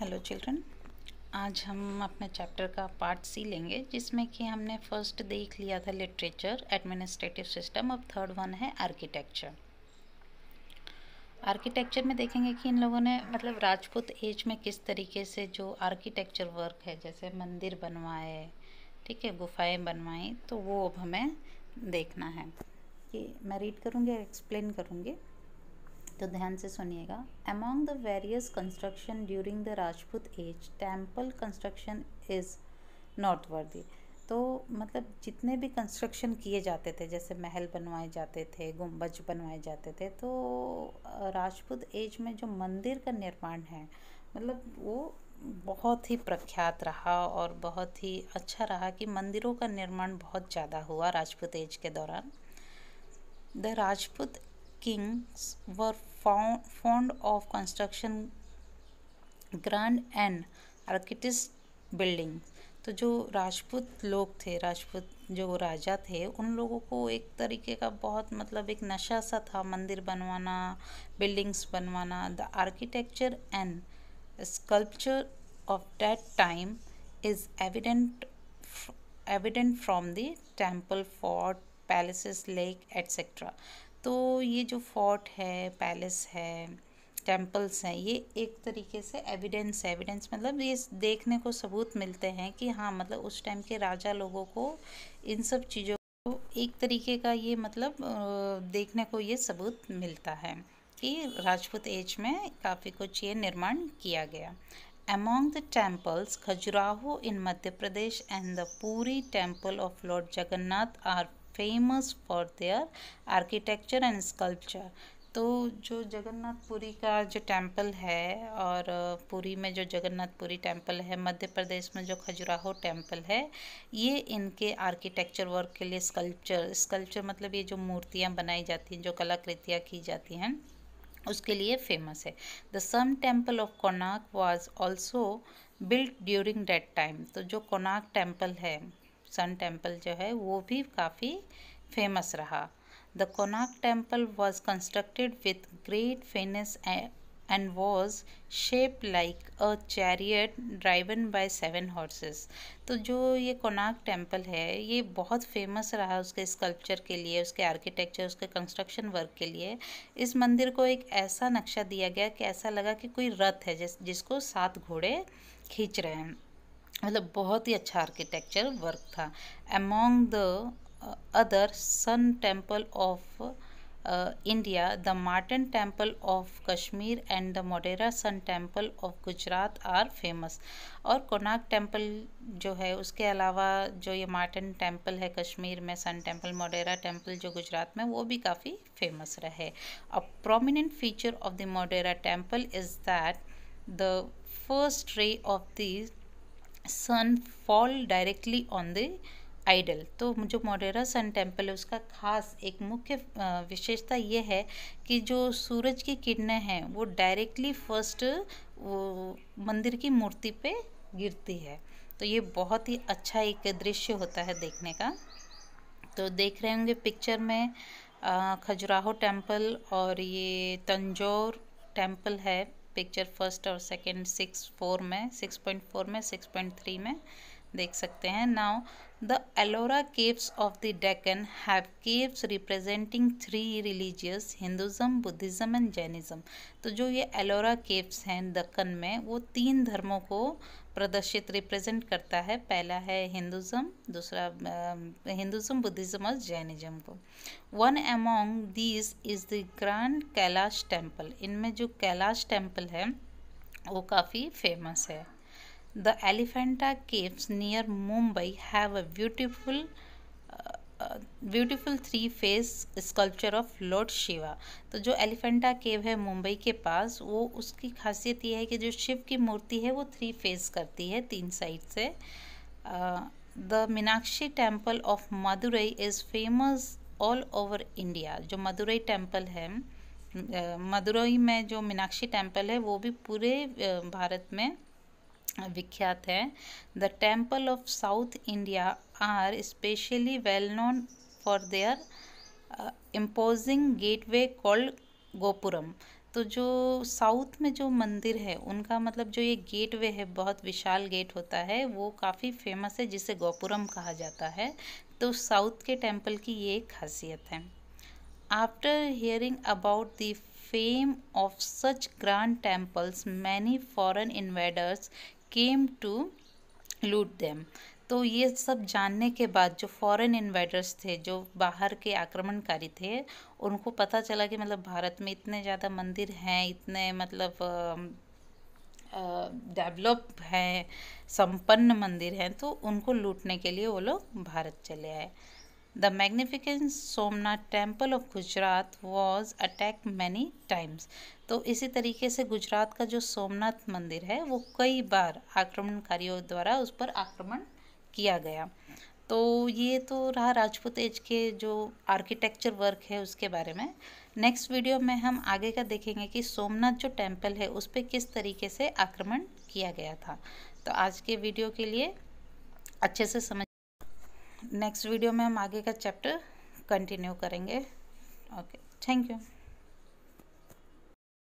Hello children आज हम अपने चैप्टर का पार्ट सी लेंगे जिसमें कि हमने फर्स्ट देख लिया था लिटरेचर एडमिनिस्ट्रेटिव सिस्टम अब थर्ड वन है आर्किटेक्चर आर्किटेक्चर में देखेंगे कि इन लोगों ने मतलब राजपूत एज में किस तरीके से जो आर्किटेक्चर वर्क है जैसे मंदिर बनवाए ठीक है गुफाएं बनवाई तो वो अब हमें देखना है कि मैं रीड करूँगी और एक्सप्लेन करूँगी तो ध्यान से सुनिएगा among the various construction during the Rajput age temple construction is not worthy तो मतलब जितने भी कंस्ट्रक्शन किए जाते थे जैसे महल बनवाए जाते थे गुम्बज बनवाए जाते थे तो राजपूत एज में जो मंदिर का निर्माण है मतलब वो बहुत ही प्रख्यात रहा और बहुत ही अच्छा रहा कि मंदिरों का निर्माण बहुत ज़्यादा हुआ राजपूत एज के दौरान the Rajput kings were fond of construction grand and architect building तो जो राजपूत लोग थे राजपूत जो राजा थे उन लोगों को एक तरीके का बहुत मतलब एक नशा सा था मंदिर बनवाना बिल्डिंग्स बनवाना the architecture and sculpture of that time is evident evident from the temple fort palaces lake etcetera तो ये जो फोर्ट है पैलेस है टेम्पल्स हैं ये एक तरीके से एविडेंस है एविडेंस मतलब ये देखने को सबूत मिलते हैं कि हाँ मतलब उस टाइम के राजा लोगों को इन सब चीज़ों को एक तरीके का ये मतलब देखने को ये सबूत मिलता है कि राजपूत एज में काफ़ी कुछ ये निर्माण किया गया among the temples Khajuraho in Madhya Pradesh and the Puri temple of lord jagannath are famous for their architecture and sculpture तो जो जगन्नाथपुरी का जो टेम्पल है और पुरी में जो जगन्नाथपुरी टेम्पल है मध्य प्रदेश में जो खजुराहो टेम्पल है ये इनके आर्किटेक्चर वर्क के लिए स्कल्पचर स्कल्पचर मतलब ये जो मूर्तियाँ बनाई जाती हैं जो कलाकृतियाँ की जाती हैं उसके लिए फेमस है the sun temple of Konark was also built during that time तो जो कोनाक टेम्पल है सन टेम्पल जो है वो भी काफ़ी फेमस रहा the Konark temple was constructed with great fineness and was shape like a chariot driven by seven horses तो जो ये कोनाक टेम्पल है ये बहुत फेमस रहा उसके स्कल्पचर के लिए उसके आर्किटेक्चर उसके कंस्ट्रक्शन वर्क के लिए इस मंदिर को एक ऐसा नक्शा दिया गया कि ऐसा लगा कि कोई रथ है जिस जिसको सात घोड़े खींच रहे हैं मतलब बहुत ही अच्छा आर्किटेक्चर वर्क था among the other sun temple of India the Martand temple of Kashmir and the Modhera sun temple of Gujarat are famous और कोनाक टेम्पल जो है उसके अलावा जो ये मार्टन टेम्पल है कश्मीर में सन टेम्पल मोडेरा टेम्पल जो गुजरात में वो भी काफ़ी फेमस रहे a prominent feature of the Modhera temple is that the first ray of the sun fall directly on the idol तो जो मोडेरा सन टेम्पल है उसका खास एक मुख्य विशेषता यह है कि जो सूरज की किरणें हैं वो डायरेक्टली फर्स्ट वो मंदिर की मूर्ति पे गिरती है तो ये बहुत ही अच्छा एक दृश्य होता है देखने का तो देख रहे होंगे पिक्चर में खजुराहो टेम्पल और ये तंजौर टेम्पल है पिक्चर फर्स्ट और सेकंड सिक्स फोर में सिक्स पॉइंट फोर में सिक्स पॉइंट थ्री में देख सकते हैं now the Ellora caves of the Deccan have caves representing three religious Hinduism Buddhism and Jainism तो जो ये एलोरा केव्स हैं दक्कन में वो तीन धर्मों को प्रदर्शित रिप्रेजेंट करता है पहला है हिंदुज़म दूसरा हिंदुज़म बुद्धिज़्म और जैनिज़्म को one among these is the grand Kailash temple इनमें जो कैलाश टेम्पल है वो काफ़ी फेमस है The Elephanta Caves near Mumbai have a beautiful uh, uh beautiful three face sculpture of lord Shiva तो जो एलिफेंटा केव है मुंबई के पास वो उसकी खासियत ये है कि जो शिव की मूर्ति है वो थ्री फेस करती है तीन साइड से the Meenakshi temple of Madurai is famous all over India जो मदुरई टेम्पल है मदुरई uh, में जो मीनाक्षी टेम्पल है वो भी पूरे uh, भारत में विख्यात है the temple of south India are specially well known for their imposing gateway called gopuram तो जो साउथ में जो मंदिर है उनका मतलब जो ये गेट वे है बहुत विशाल गेट होता है वो काफ़ी फेमस है जिसे गोपुरम कहा जाता है तो साउथ के टेम्पल की ये एक खासियत है after hearing about the fame of such grand temples many foreign invaders came to loot them तो ये सब जानने के बाद जो फॉरेन इन्वाइटर्स थे जो बाहर के आक्रमणकारी थे उनको पता चला कि मतलब भारत में इतने ज़्यादा मंदिर हैं इतने मतलब डेवलप हैं संपन्न मंदिर हैं तो उनको लूटने के लिए वो लोग भारत चले आए The magnificent Somnath temple of Gujarat was attacked many times. तो इसी तरीके से गुजरात का जो सोमनाथ मंदिर है वो कई बार आक्रमणकारियों द्वारा उस पर आक्रमण किया गया तो ये तो रहा राजपूत एज के जो आर्किटेक्चर वर्क है उसके बारे में नेक्स्ट वीडियो में हम आगे का देखेंगे कि सोमनाथ जो टेम्पल है उस पर किस तरीके से आक्रमण किया गया था तो आज के वीडियो के लिए अच्छे से समझ नेक्स्ट वीडियो में हम आगे का चैप्टर कंटिन्यू करेंगे ओके थैंक यू